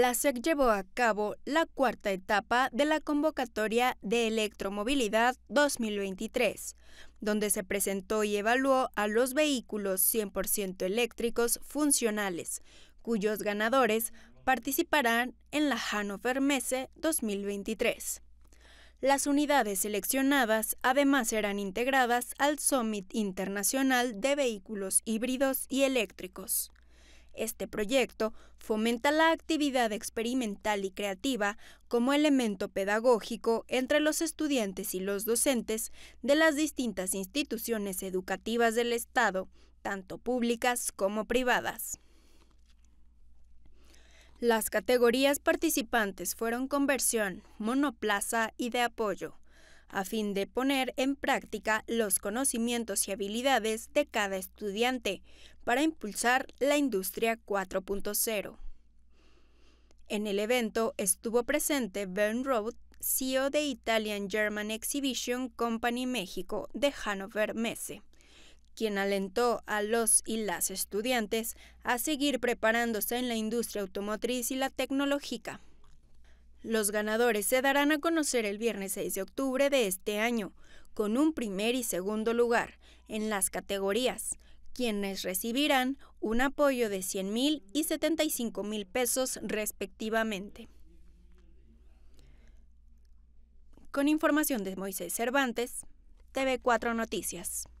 la SEC llevó a cabo la cuarta etapa de la convocatoria de electromovilidad 2023, donde se presentó y evaluó a los vehículos 100% eléctricos funcionales, cuyos ganadores participarán en la Hannover Messe 2023. Las unidades seleccionadas además serán integradas al Summit Internacional de Vehículos Híbridos y Eléctricos. Este proyecto fomenta la actividad experimental y creativa como elemento pedagógico entre los estudiantes y los docentes de las distintas instituciones educativas del Estado, tanto públicas como privadas. Las categorías participantes fueron conversión, monoplaza y de apoyo a fin de poner en práctica los conocimientos y habilidades de cada estudiante para impulsar la industria 4.0. En el evento estuvo presente Ben Roth, CEO de Italian German Exhibition Company México de Hannover Messe, quien alentó a los y las estudiantes a seguir preparándose en la industria automotriz y la tecnológica. Los ganadores se darán a conocer el viernes 6 de octubre de este año, con un primer y segundo lugar en las categorías, quienes recibirán un apoyo de 100 mil y 75 mil pesos respectivamente. Con información de Moisés Cervantes, TV4 Noticias.